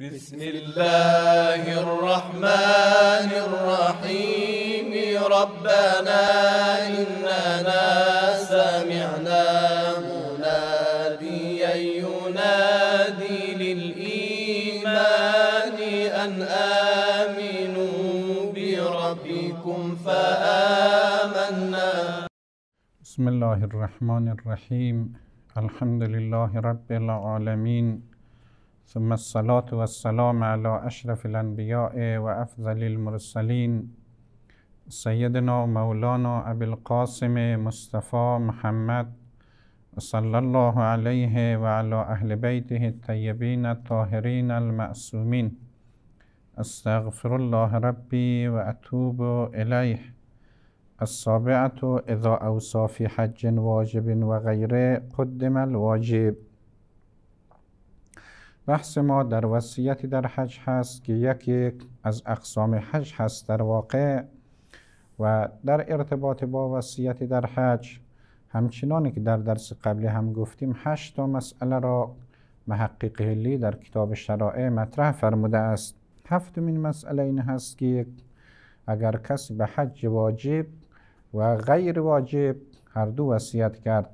بسم الله الرحمن الرحيم ربنا إننا سمعنا مناديا ينادي للإيمان أن آمنوا بربكم فآمنا بسم الله الرحمن الرحيم الحمد لله رب العالمين ثم الصلاة والسلام على أشرف الأنبياء وأفضل المرسلين سيدنا مولانا أبي القاسم مصطفى محمد صلى الله عليه وعلى أهل بيته الطيبين الطاهرين المأسومين استغفر الله ربي وأتوب إليه السابعة إذا أوصى في حج واجب وغيره قدم الواجب بحث ما در وصیتی در حج هست که یکی از اقسام حج هست در واقع و در ارتباط با وصیت در حج همچنانی که در درس قبلی هم گفتیم هشت تا مسئله را محقق هلی در کتاب شرائع مطرح فرموده است هفتمین مسئله این هست که اگر کسی به حج واجب و غیر واجب هر دو وصیت کرد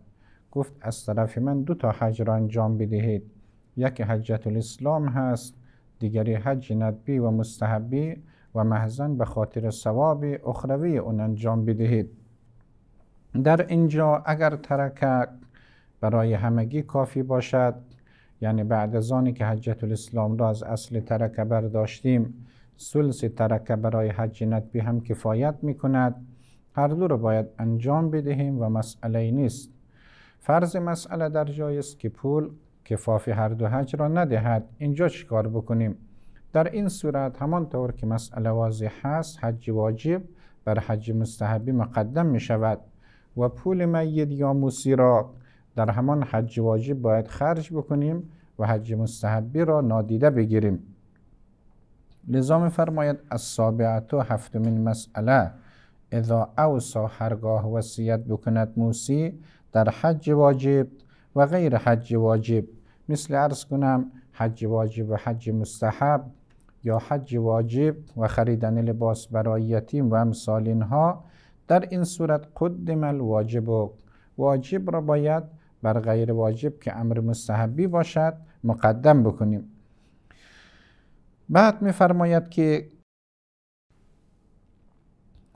گفت از طرف من دو تا حج را انجام بدهید یکی حجت الاسلام هست دیگری حج ندبی و مستحبی و محزن به خاطر ثواب اخروی اون انجام بدهید در اینجا اگر ترکه برای همگی کافی باشد یعنی بعد از آنی که حجت الاسلام را از اصل ترکه برداشتیم سلس ترکه برای حج ندبی هم کفایت می کند هر دو رو باید انجام بدهیم و مسئله نیست فرض مسئله در جایست است که پول کفافی هر دو حج را ندهد اینجا چیکار بکنیم در این صورت همان طور که مسئله واضح هست حج واجب بر حج مستحبی مقدم می شود و پول مید یا موسی را در همان حج واجب باید خرج بکنیم و حج مستحبی را نادیده بگیریم لزام فرماید از و هفتمین مسئله اذا اوسا هرگاه وصیت بکند موسی در حج واجب و غیر حج واجب مثل عرض کنم حج واجب و حج مستحب یا حج واجب و خریدن لباس برای یتیم و امثال اینها در این صورت قدم الواجب و واجب را باید بر غیر واجب که امر مستحبی باشد مقدم بکنیم بعد میفرماید که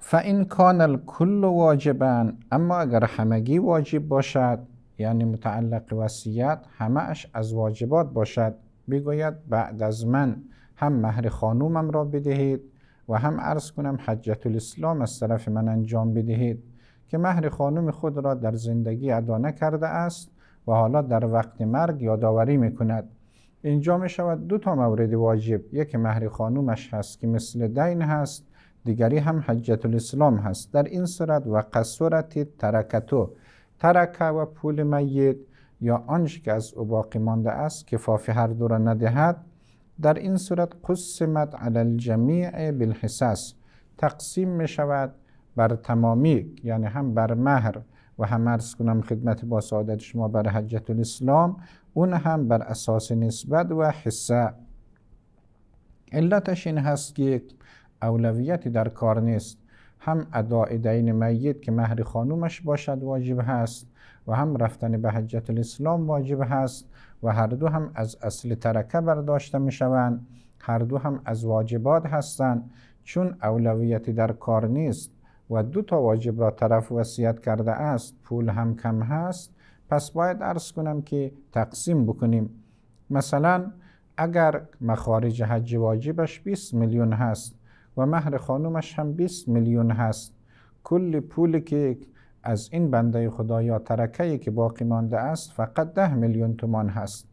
فَإِنْ كَانَ الْكُلُّ وَاجِبًا اما اگر همگی واجب باشد یعنی متعلق وصیت همهش از واجبات باشد بگوید بعد از من هم مهر خانومم را بدهید و هم عرض کنم حجت الاسلام از طرف من انجام بدهید که مهر خانوم خود را در زندگی ادا نکرده است و حالا در وقت مرگ یادآوری می کند اینجا می شود دو تا مورد واجب یک مهر خانومش هست که مثل دین هست دیگری هم حجت الاسلام هست در این صورت و قصورت ترکتو ترکه و پول میت یا آنش که از او باقی مانده است کفاف هر دو را ندهد در این صورت قسمت علی الجمیع بالحساس تقسیم می شود بر تمامی یعنی هم بر مهر و هم ارز کنم خدمت با سعادت شما بر حجت الاسلام اون هم بر اساس نسبت و حسه علتش این هست که اولویتی در کار نیست هم اداع دین میت که مهر خانومش باشد واجب هست و هم رفتن به حجت الاسلام واجب هست و هر دو هم از اصل ترکه برداشته می شوند هر دو هم از واجبات هستند چون اولویتی در کار نیست و دو تا واجب را طرف وصیت کرده است پول هم کم هست پس باید عرض کنم که تقسیم بکنیم مثلا اگر مخارج حج واجبش 20 میلیون هست و مهر خانومش هم 20 میلیون هست کل پولی که از این بنده خدا یا که باقی مانده است فقط ده میلیون تومان هست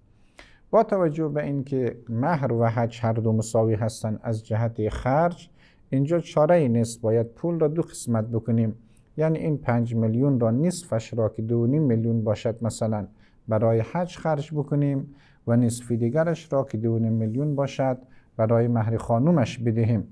با توجه به اینکه مهر و حج هر دو مساوی هستند از جهت خرج اینجا چاره نیست باید پول را دو قسمت بکنیم یعنی این پنج میلیون را نصفش را که دو نیم میلیون باشد مثلا برای حج خرج بکنیم و نصف دیگرش را که دو نیم میلیون باشد برای مهر خانومش بدهیم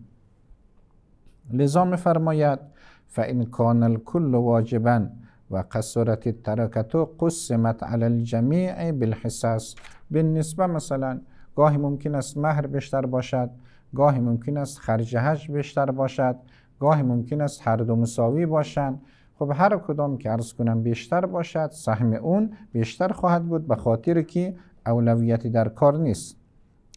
لذا میفرماید فان کان الکل واجبا و قصرت ترکتو قسمت علی الجمیع بالحساس به نسبه مثلا گاهی ممکن است مهر بیشتر باشد گاهی ممکن است خرج حج بیشتر باشد گاهی ممکن است هر دو مساوی باشند خب هر کدام که عرض کنم بیشتر باشد سهم اون بیشتر خواهد بود به خاطر که اولویتی در کار نیست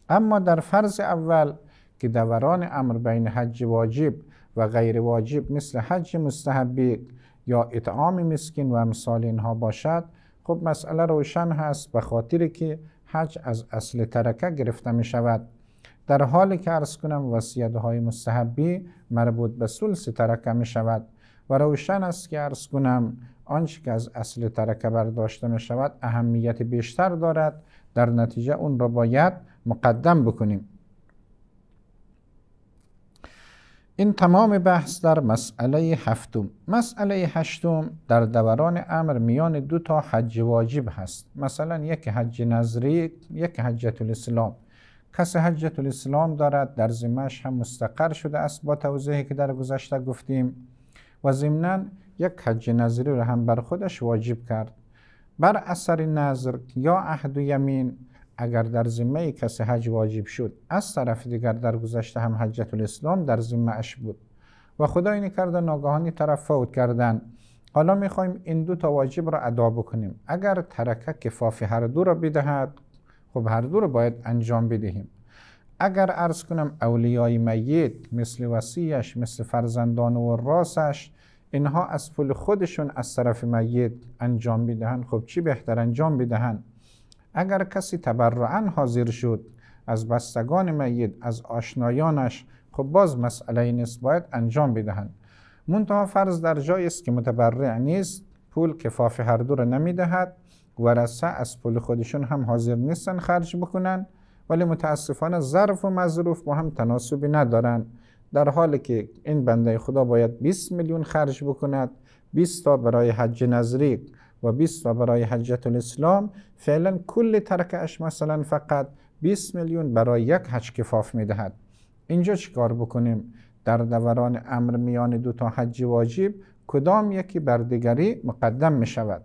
اما در فرض اول که دوران امر بین حج واجب و غیر واجب مثل حج مستحبی یا اطعام مسکین و امثال اینها باشد خب مسئله روشن هست به خاطر که حج از اصل ترکه گرفته می شود در حالی که عرض کنم وصیت های مستحبی مربوط به سلس ترکه می شود و روشن است که عرض کنم آنچه که از اصل ترکه برداشته می شود اهمیت بیشتر دارد در نتیجه اون را باید مقدم بکنیم این تمام بحث در مسئله هفتم مسئله هشتم در دوران امر میان دو تا حج واجب هست مثلا یک حج نظری یک حجت الاسلام کس حجت الاسلام دارد در زمش هم مستقر شده است با توضیحی که در گذشته گفتیم و ضمنا یک حج نظری را هم بر خودش واجب کرد بر اثر نظر یا عهد و یمین اگر در ذمه کسی حج واجب شد از طرف دیگر در گذشته هم حجت الاسلام در ذمه اش بود و خدا اینه کرده ناگهانی طرف فوت کردن حالا میخوایم این دو تا واجب را ادا بکنیم اگر ترکه کفاف هر دو را بدهد خب هر دو را باید انجام بدهیم اگر ارز کنم اولیای میت مثل وسیعش مثل فرزندان و راسش اینها از پول خودشون از طرف میت انجام بدهند خب چی بهتر انجام بدهند اگر کسی تبرعا حاضر شد از بستگان میت از آشنایانش خب باز مسئله نیست باید انجام بدهند منتها فرض در جایی است که متبرع نیست پول کفاف هر دو را نمیدهد ورثه از پول خودشون هم حاضر نیستن خرج بکنن ولی متاسفانه ظرف و مظروف با هم تناسبی ندارند در حالی که این بنده خدا باید 20 میلیون خرج بکند 20 تا برای حج نظری و 20 و برای حجت الاسلام فعلا کل ترکش مثلا فقط 20 میلیون برای یک حج کفاف میدهد اینجا چیکار بکنیم در دوران امر میان دو تا حج واجب کدام یکی بر دیگری مقدم می شود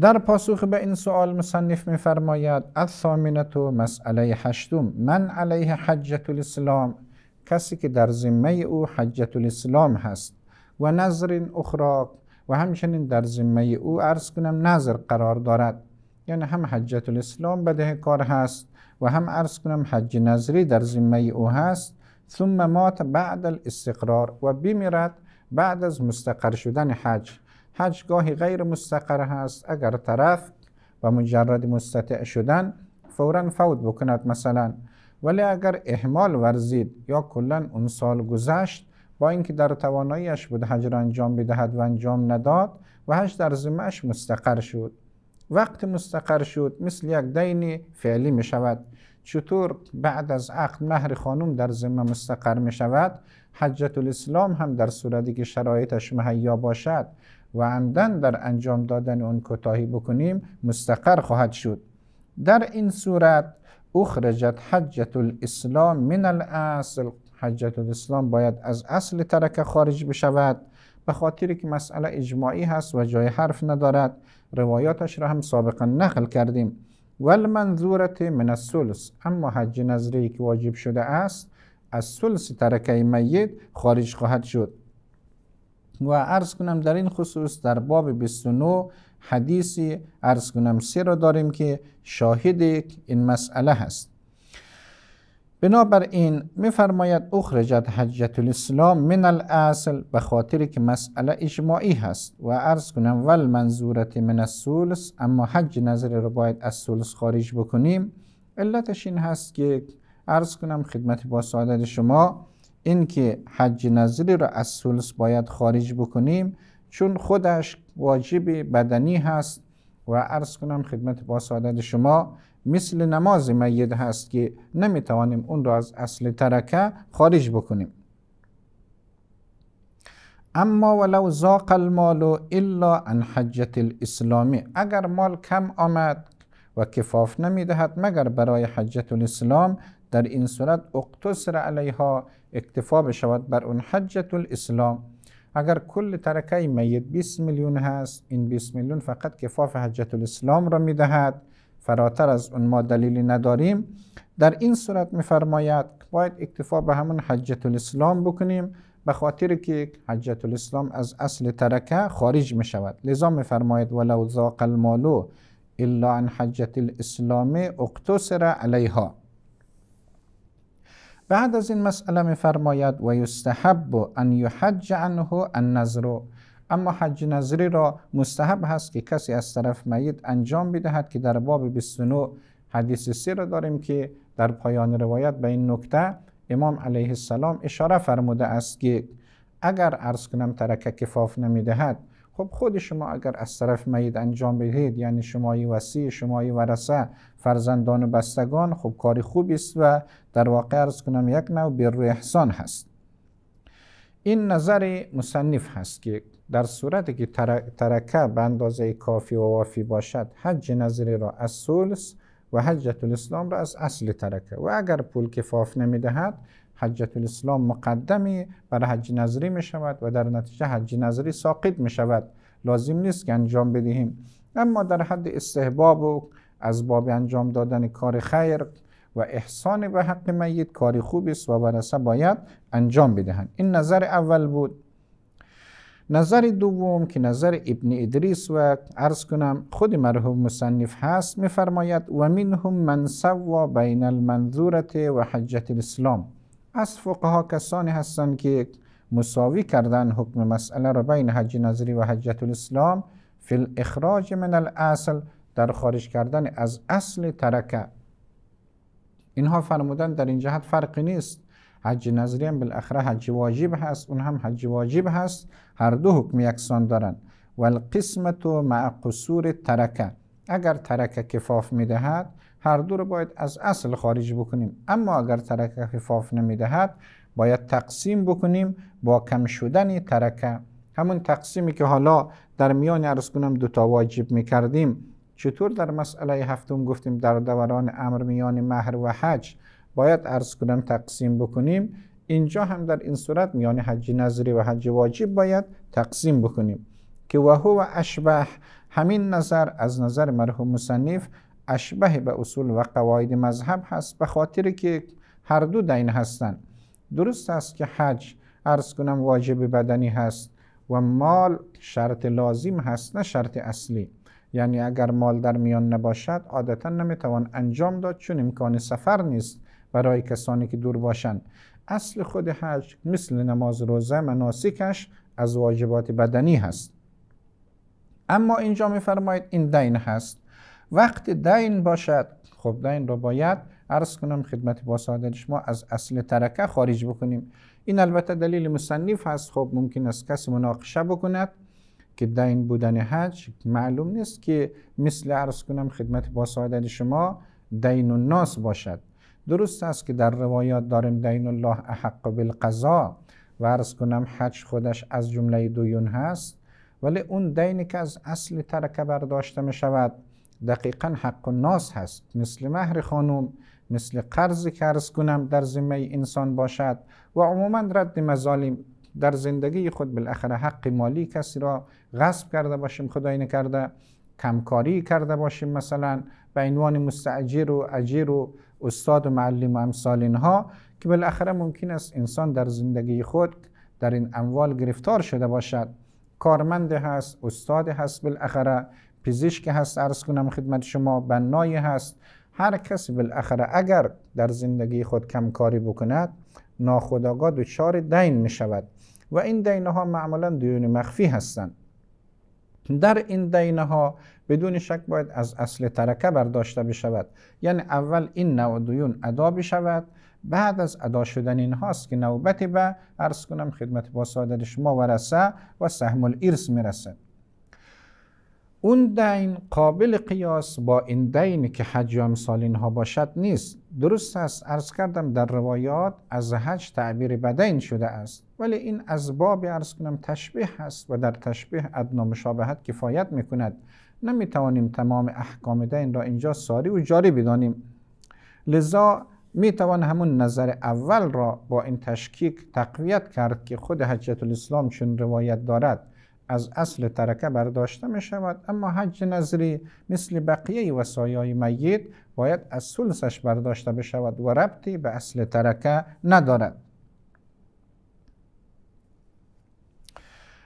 در پاسخ به این سوال مصنف میفرماید الثامنه مسئله هشتم من علیه حجت الاسلام کسی که در ذمه او حجت الاسلام هست و نظر اخراق و همچنین در ذمه او عرض کنم نظر قرار دارد یعنی هم حجت الاسلام کار هست و هم عرض کنم حج نظری در ذمه او هست ثم مات بعد الاستقرار و بمیرد بعد از مستقر شدن حج حج گاهی غیر مستقر هست اگر طرف و مجرد مستطع شدن فورا فوت بکند مثلا ولی اگر احمال ورزید یا کلا اون سال گذشت با اینکه در تواناییش بود حج را انجام بدهد و انجام نداد و حج در زمهش مستقر شد وقت مستقر شد مثل یک دین فعلی می شود چطور بعد از عقد مهر خانم در ذمه مستقر می شود حجت الاسلام هم در صورتی که شرایطش مهیا باشد و عمدن در انجام دادن اون کوتاهی بکنیم مستقر خواهد شد در این صورت اخرجت حجت الاسلام من الاصل حجت الاسلام باید از اصل ترکه خارج بشود به خاطر که مسئله اجماعی هست و جای حرف ندارد روایاتش را هم سابقا نقل کردیم والمنظورت من السلس، اما حج نظری که واجب شده است از سلس ترکه میت خارج خواهد شد و عرض کنم در این خصوص در باب 29 حدیثی عرض کنم سی را داریم که شاهد این مسئله هست بنابراین میفرماید اخرجت حجت الاسلام من الاصل به خاطر که مسئله اجماعی هست و عرض کنم ول منظورت من السلس اما حج نظر رو باید از سولس خارج بکنیم علتش این هست که عرض کنم خدمت با سعادت شما اینکه حج نظری را از سولس باید خارج بکنیم چون خودش واجب بدنی هست و عرض کنم خدمت با سعادت شما مثل نماز مید هست که نمیتوانیم اون را از اصل ترکه خارج بکنیم اما ولو زاق المال الا ان حجت الاسلامی اگر مال کم آمد و کفاف نمیدهد مگر برای حجت الاسلام در این صورت اقتصر علیها اکتفا بشود بر اون حجت الاسلام اگر کل ترکه میت 20 میلیون هست این 20 میلیون فقط کفاف حجت الاسلام را میدهد فراتر از اون ما دلیلی نداریم در این صورت میفرماید باید اکتفا به همون حجت الاسلام بکنیم به خاطر که حجت الاسلام از اصل ترکه خارج می شود لذا میفرماید ولو ذاق المالو الا عن حجت الاسلام اقتصر علیها بعد از این مسئله میفرماید و یستحب ان یحج عنه النظر اما حج نظری را مستحب هست که کسی از طرف میت انجام بدهد که در باب 29 حدیث سی را داریم که در پایان روایت به این نکته امام علیه السلام اشاره فرموده است که اگر عرض کنم ترک کفاف نمیدهد خب خود شما اگر از طرف میت انجام بدهید یعنی شمایی وسیع ای ورسه فرزندان و بستگان خب کاری خوبی است و در واقع ارز کنم یک نوع بر احسان هست این نظر مصنف هست که در صورتی که ترکه به اندازه کافی و وافی باشد حج نظری را از سلس و حجت الاسلام را از اصل ترکه و اگر پول کفاف نمیدهد حجت الاسلام مقدمی بر حج نظری می شود و در نتیجه حج نظری ساقط می شود لازم نیست که انجام بدهیم اما در حد استحباب و از باب انجام دادن کار خیر و احسان به حق میت کاری خوبی است و ورثه باید انجام بدهند این نظر اول بود نظر دوم که نظر ابن ادریس و عرض کنم خود مرحوم مصنف هست میفرماید و منهم من سوا بین المنظورت و حجت الاسلام از ها کسانی هستند که مساوی کردن حکم مسئله را بین حج نظری و حجت الاسلام فی الاخراج من الاصل در خارج کردن از اصل ترکه اینها فرمودن در این جهت فرقی نیست حج نظری هم بالاخره حج واجب هست اون هم حج واجب هست هر دو حکم یکسان دارن و القسمت مع قصور ترکه اگر ترکه کفاف میدهد هر دو رو باید از اصل خارج بکنیم اما اگر ترکه خفاف نمیدهد باید تقسیم بکنیم با کم شدن ترکه همون تقسیمی که حالا در میان عرض کنم دوتا واجب میکردیم چطور در مسئله هفتم گفتیم در دوران امر میان مهر و حج باید عرض کنم تقسیم بکنیم اینجا هم در این صورت میان حج نظری و حج واجب باید تقسیم بکنیم که و هو اشبه همین نظر از نظر مرحوم مصنف اشبه به اصول و قواعد مذهب هست به خاطر که هر دو دین هستند درست است که حج ارز کنم واجب بدنی هست و مال شرط لازم هست نه شرط اصلی یعنی اگر مال در میان نباشد عادتا نمیتوان انجام داد چون امکان سفر نیست برای کسانی که دور باشند اصل خود حج مثل نماز روزه مناسکش از واجبات بدنی هست اما اینجا میفرماید این دین هست وقت دین باشد خب دین را باید عرض کنم خدمت با شما از اصل ترکه خارج بکنیم این البته دلیل مصنف هست خب ممکن است کسی مناقشه بکند که دین بودن حج معلوم نیست که مثل عرض کنم خدمت با شما دین ناس باشد درست است که در روایات داریم دین الله احق بالقضا و عرض کنم حج خودش از جمله دویون هست ولی اون دین که از اصل ترکه برداشته می شود دقیقا حق ناس هست مثل مهر خانوم مثل قرض که کنم در ذمه انسان باشد و عموما رد مظالم در زندگی خود بالاخره حق مالی کسی را غصب کرده باشیم خدای نکرده کمکاری کرده باشیم مثلا به عنوان مستعجر و اجیر و استاد و معلم و امثال اینها که بالاخره ممکن است انسان در زندگی خود در این اموال گرفتار شده باشد کارمند هست استاد هست بالاخره پزشک هست عرض کنم خدمت شما بنای هست هر کسی بالاخره اگر در زندگی خود کمکاری بکند ناخداگاه دچار دین می شود و این دینه ها معمولا دیون مخفی هستند در این دینه ها بدون شک باید از اصل ترکه برداشته بشود یعنی اول این نوع دیون ادا بشود بعد از ادا شدن این هاست که نوبت به عرض کنم خدمت با شما ورسه و سهم الارث میرسد اون دین قابل قیاس با این دین که حج سالین ها باشد نیست درست است ارز کردم در روایات از حج تعبیر بدین شده است ولی این از باب ارز کنم تشبیه هست و در تشبیه ادنا مشابهت کفایت میکند نمیتوانیم تمام احکام دین را اینجا ساری و جاری بدانیم لذا میتوان همون نظر اول را با این تشکیک تقویت کرد که خود حجت الاسلام چون روایت دارد از اصل ترکه برداشته می شود اما حج نظری مثل بقیه وسایای میت باید از سلسش برداشته بشود و ربطی به اصل ترکه ندارد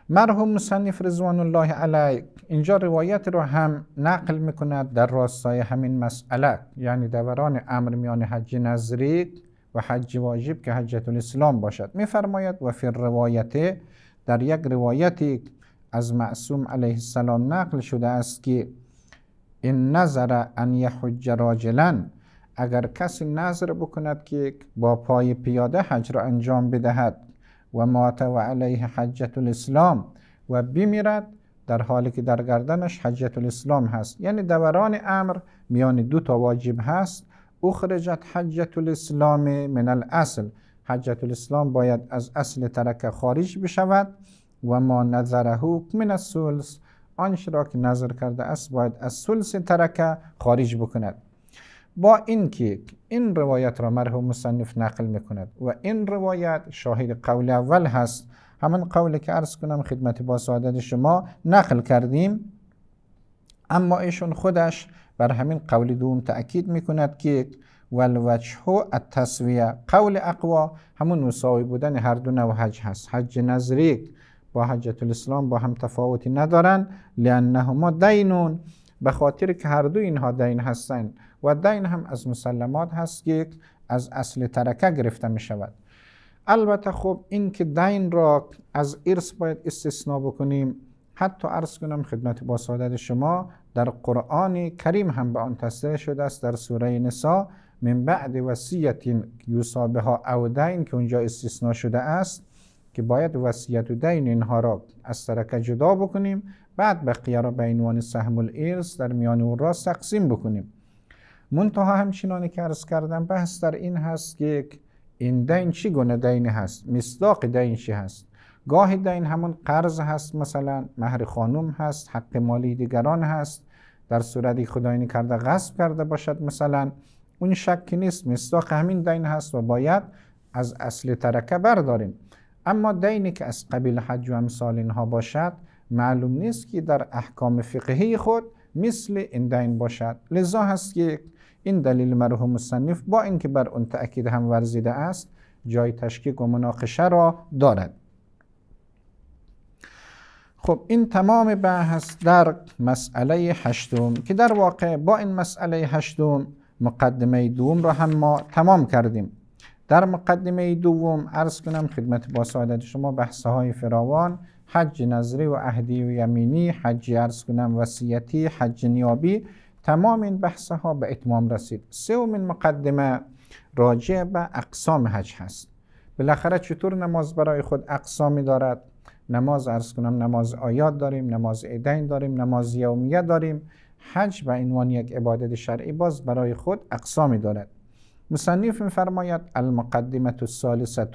مرحوم مصنف رضوان الله علی اینجا روایت رو هم نقل میکند در راستای همین مسئله یعنی دوران امر میان حج نظری و حج واجب که حجت الاسلام باشد میفرماید و فی روایت در یک روایتی از معصوم علیه السلام نقل شده است که این نظر ان یحج راجلا اگر کسی نظر بکند که با پای پیاده حج را انجام بدهد و مات و علیه حجت الاسلام و بمیرد در حالی که در گردنش حجت الاسلام هست یعنی دوران امر میان دو تا واجب هست اخرجت حجت الاسلام من الاصل حجت الاسلام باید از اصل ترک خارج بشود و ما نظره من السلس آنش را که نظر کرده است باید از سلس ترکه خارج بکند با اینکه این روایت را مرحوم مصنف نقل میکند و این روایت شاهد قول اول هست همان قولی که عرض کنم خدمت با سعادت شما نقل کردیم اما ایشون خودش بر همین قول دوم تأکید میکند که والوجه التسویه قول اقوا همون مساوی بودن هر دو نوع حج هست حج نظریک با حجت الاسلام با هم تفاوتی ندارن لانهما دینون به خاطر که هر دو اینها دین هستند و دین هم از مسلمات هست که از اصل ترکه گرفته می شود البته خب این که دین را از ارث باید استثنا بکنیم حتی عرض کنم خدمت با سعادت شما در قرآن کریم هم به آن تصدیح شده است در سوره نسا من بعد وصیت یوصا ها او دین که اونجا استثنا شده است که باید وصیت و دین اینها را از ترکه جدا بکنیم بعد بقیه را به عنوان سهم الارث در میان اون را تقسیم بکنیم منتها همچنان که عرض کردم بحث در این هست که این دین چی گونه دین هست مصداق دین چی هست گاهی دین همون قرض هست مثلا مهر خانم هست حق مالی دیگران هست در صورتی خدای کرده غصب کرده باشد مثلا اون شک نیست مصداق همین دین هست و باید از اصل ترکه برداریم اما دینی که از قبیل حج و امثال اینها باشد معلوم نیست که در احکام فقهی خود مثل این دین باشد لذا هست که این دلیل مرحوم مصنف با اینکه بر اون تأکید هم ورزیده است جای تشکیک و مناقشه را دارد خب این تمام بحث در مسئله هشتم که در واقع با این مسئله هشتم مقدمه دوم را هم ما تمام کردیم در مقدمه دوم عرض کنم خدمت با سعادت شما بحث های فراوان حج نظری و اهدی و یمینی حج عرض کنم وسیعتی حج نیابی تمام این بحث ها به اتمام رسید سومین مقدمه راجع به اقسام حج هست بالاخره چطور نماز برای خود اقسامی دارد نماز عرض کنم نماز آیات داریم نماز عیدین داریم نماز یومیه داریم حج به عنوان یک عبادت شرعی باز برای خود اقسامی دارد مصنف میفرماید المقدمه الثالثه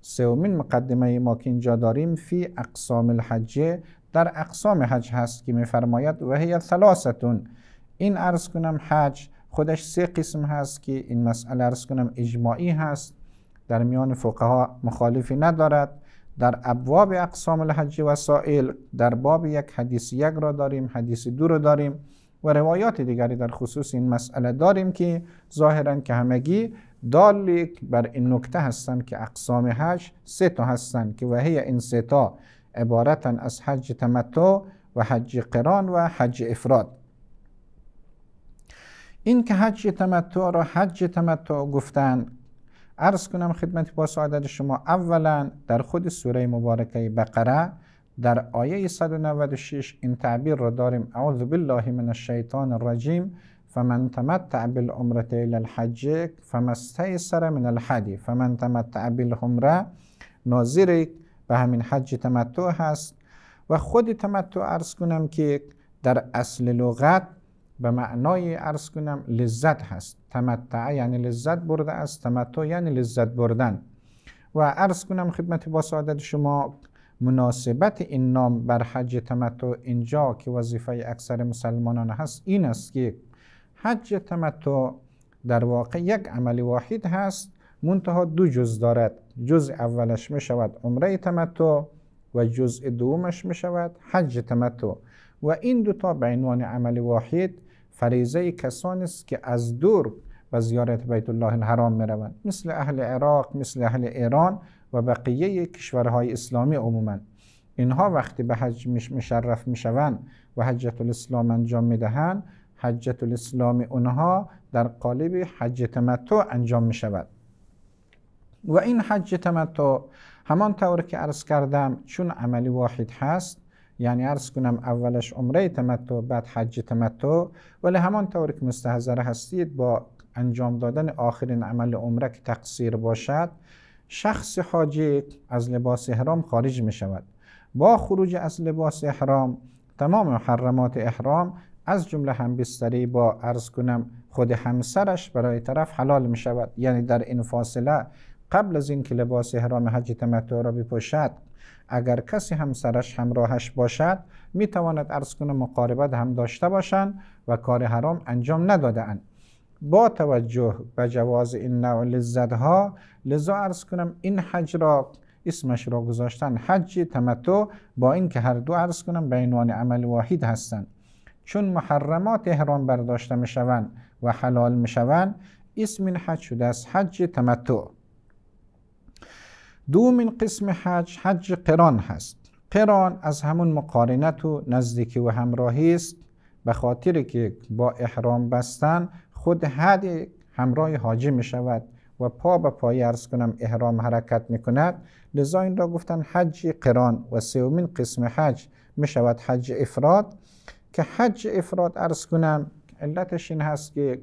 سومین مقدمه ما که اینجا داریم فی اقسام الحج در اقسام حج هست که میفرماید و هی ثلاثتون این عرض کنم حج خودش سه قسم هست که این مسئله عرض کنم اجماعی هست در میان فقها مخالفی ندارد در ابواب اقسام الحج وسائل در باب یک حدیث یک را داریم حدیث دو را داریم و روایات دیگری در خصوص این مسئله داریم که ظاهرا که همگی دالی بر این نکته هستند که اقسام حج سه تا هستند که وهی این سه تا عبارتن از حج تمتع و حج قران و حج افراد این که حج تمتع را حج تمتع گفتن عرض کنم خدمت با سعادت شما اولا در خود سوره مبارکه بقره در آیه 196 این تعبیر را داریم اعوذ بالله من الشیطان الرجیم فمن تمتع بالعمرة الى الحج فما استیسر من الحدی فمن تمتع بالعمره ناظر به همین حج تمتع هست و خود تمتع ارز کنم که در اصل لغت به معنای ارز کنم لذت هست تمتع یعنی لذت برده است تمتع یعنی لذت بردن و ارز کنم خدمت با سعادت شما مناسبت این نام بر حج تمتع اینجا که وظیفه اکثر مسلمانان هست این است که حج تمتع در واقع یک عمل واحد هست منتها دو جز دارد جز اولش می شود عمره تمتع و جز دومش می شود حج تمتع و این دوتا به عنوان عمل واحد فریضه کسانی است که از دور به زیارت بیت الله الحرام می روند مثل اهل عراق مثل اهل ایران و بقیه کشورهای اسلامی عموما اینها وقتی به حج مشرف میشوند و حجت الاسلام انجام میدهند حجت الاسلام اونها در قالب حج تمتع انجام میشود. و این حج تمتع همان طور که عرض کردم چون عملی واحد هست یعنی عرض کنم اولش عمره تمتع بعد حج تمتع ولی همان طور که مستحضر هستید با انجام دادن آخرین عمل عمره که تقصیر باشد شخص حاجت از لباس احرام خارج می شود با خروج از لباس احرام تمام محرمات احرام از جمله هم بستری با عرض کنم خود همسرش برای طرف حلال می شود یعنی در این فاصله قبل از اینکه لباس احرام حج تمتع را بپوشد اگر کسی همسرش همراهش باشد می تواند عرض کنم مقاربت هم داشته باشند و کار حرام انجام نداده با توجه به جواز این نوع لذت ها لذا ارز کنم این حج را اسمش را گذاشتن حج تمتع با اینکه هر دو ارز کنم به عنوان عمل واحد هستند چون محرمات احرام برداشته شوند و حلال شوند اسم این حج شده است حج تمتع دومین قسم حج حج قران هست قران از همون مقارنت و نزدیکی و همراهی است به خاطر که با احرام بستن خود حد همراه حاجی می شود و پا به پای ارز کنم احرام حرکت می کند لذا این را گفتن حج قران و سومین قسم حج می شود حج افراد که حج افراد ارز کنم علتش این هست که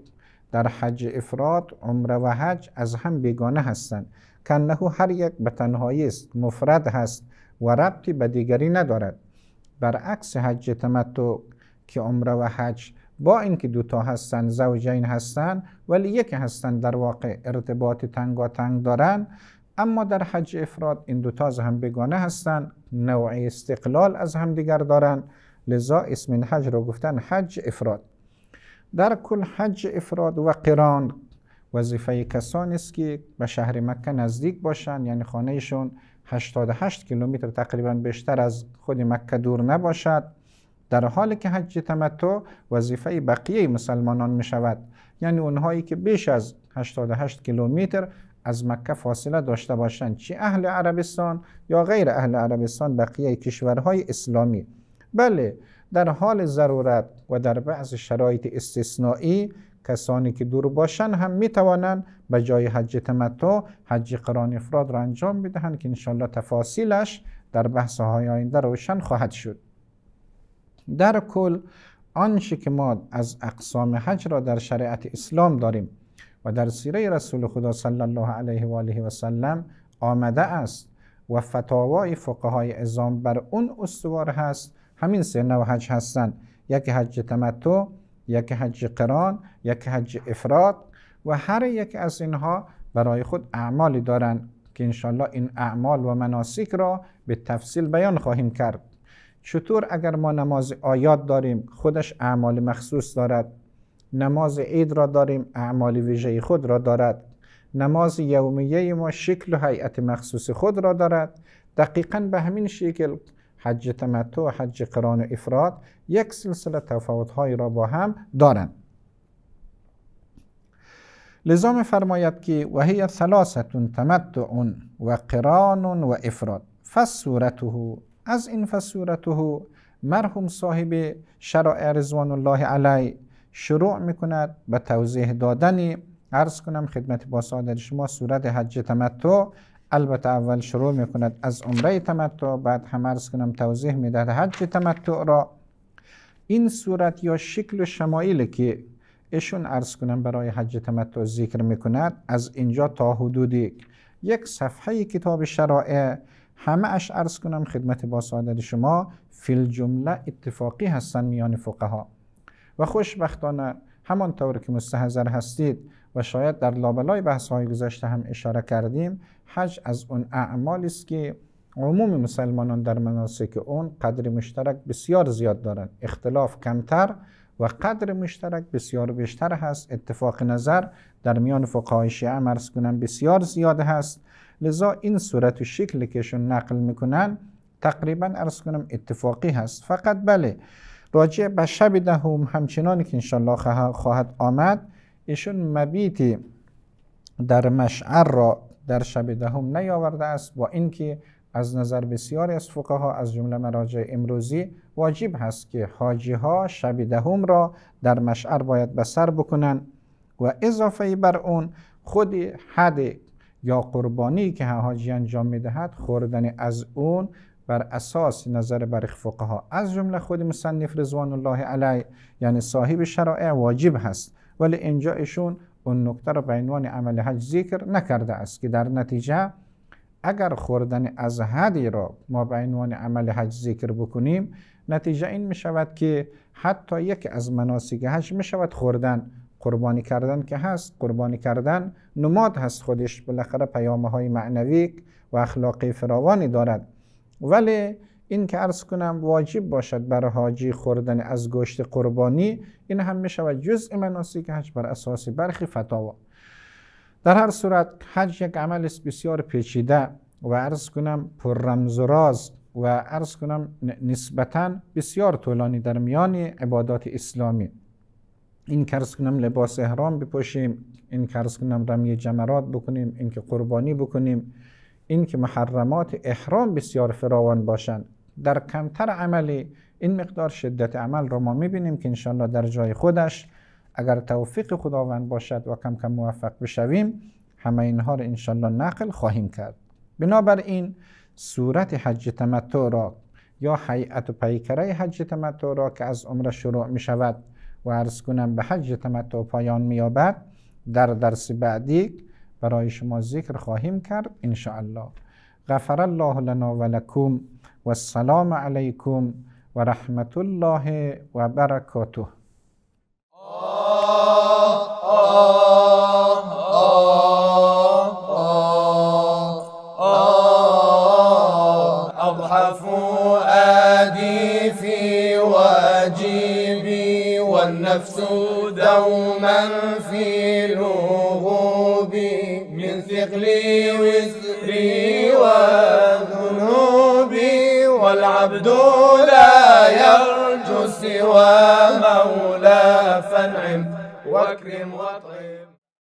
در حج افراد عمره و حج از هم بیگانه هستند که هر یک به تنهایی است مفرد هست و ربطی به دیگری ندارد برعکس حج تمتع که عمره و حج با اینکه دوتا هستن زوجین هستن ولی یکی هستن در واقع ارتباط تنگ دارن اما در حج افراد این دوتا از هم بگانه هستند نوع استقلال از هم دیگر دارند لذا اسم حج رو گفتن حج افراد در کل حج افراد و قران وظیفه کسانی است که به شهر مکه نزدیک باشند یعنی خانهشون 88 کیلومتر تقریبا بیشتر از خود مکه دور نباشد در حالی که حج تمتع وظیفه بقیه مسلمانان می شود یعنی اونهایی که بیش از 88 کیلومتر از مکه فاصله داشته باشند چه اهل عربستان یا غیر اهل عربستان بقیه کشورهای اسلامی بله در حال ضرورت و در بعض شرایط استثنایی کسانی که دور باشند هم می توانند به جای حج تمتع حج قران افراد را انجام بدهند که انشالله تفاصیلش در بحث های آینده روشن خواهد شد در کل آنچه که ما از اقسام حج را در شریعت اسلام داریم و در سیره رسول خدا صلی الله علیه و آله و سلم آمده است و فتاوای فقهای ازام بر اون استوار هست همین سه نوع حج هستند یک حج تمتع یک حج قران یک حج افراد و هر یک از اینها برای خود اعمالی دارند که انشالله این اعمال و مناسک را به تفصیل بیان خواهیم کرد چطور اگر ما نماز آیات داریم خودش اعمال مخصوص دارد نماز عید را داریم اعمال ویژه خود را دارد نماز یومیه ما شکل و هیئت مخصوص خود را دارد دقیقا به همین شکل حج تمتع و حج قران و افراد یک سلسله تفاوتهایی را با هم دارند لذا فرماید که و هی ثلاثه تمتع و قران و افراد فصورته از این فصورته مرحوم صاحب شرائع رضوان الله علی شروع میکند به توضیح دادن عرض کنم خدمت با سادر شما صورت حج تمتع البته اول شروع میکند از عمره تمتع بعد هم عرض کنم توضیح میدهد حج تمتع را این صورت یا شکل و شمایل که اشون عرض کنم برای حج تمتع ذکر میکند از اینجا تا حدود یک صفحه کتاب شرائع همه اش عرض کنم خدمت با سعادت شما فیل جمله اتفاقی هستن میان فقها و خوشبختانه طور که مستحضر هستید و شاید در لابلای بحث های گذشته هم اشاره کردیم حج از اون اعمالی است که عموم مسلمانان در مناسک اون قدر مشترک بسیار زیاد دارند اختلاف کمتر و قدر مشترک بسیار بیشتر هست اتفاق نظر در میان فقهای شیعه مرز کنم بسیار زیاد هست لذا این صورت و شکلی کهشون نقل میکنن تقریبا ارز کنم اتفاقی هست فقط بله راجع به شب دهم همچنان که انشالله خواهد آمد ایشون مبیتی در مشعر را در شب دهم نیاورده است با اینکه از نظر بسیاری از فقها از جمله مراجع امروزی واجب هست که حاجی ها شب دهم را در مشعر باید بسر بکنن و اضافه بر اون خود حد یا قربانی که حاجی انجام میدهد خوردن از اون بر اساس نظر برخ فقها از جمله خود مصنف رضوان الله علیه یعنی صاحب شرائع واجب هست ولی اینجا ایشون اون نکته را به عنوان عمل حج ذکر نکرده است که در نتیجه اگر خوردن از هدی را ما به عنوان عمل حج ذکر بکنیم نتیجه این می شود که حتی یک از مناسک حج می شود خوردن قربانی کردن که هست قربانی کردن نماد هست خودش بالاخره پیامه های معنوی و اخلاقی فراوانی دارد ولی این که ارز کنم واجب باشد بر حاجی خوردن از گوشت قربانی این هم می شود جزء مناسک حج بر اساس برخی فتاوا در هر صورت حج یک عمل بسیار پیچیده و ارز کنم پر رمز و راز و ارز کنم نسبتا بسیار طولانی در میان عبادات اسلامی این کرس لباس احرام بپوشیم این کرس رمی جمرات بکنیم این که قربانی بکنیم این که محرمات احرام بسیار فراوان باشند در کمتر عملی این مقدار شدت عمل رو ما میبینیم که انشالله در جای خودش اگر توفیق خداوند باشد و کم کم موفق بشویم همه اینها را انشاءالله نقل خواهیم کرد بنابراین صورت حج تمتع را یا حیعت و پیکره حج تمتع را که از عمره شروع می و عرض کنم به حج تمتع پایان مییابد در درس بعدی برای شما ذکر خواهیم کرد انشاءالله الله غفر الله لنا و لکم و السلام علیکم و رحمت الله و برکاته العبد لا يرجو سوى مولى فانعم واكرم وطن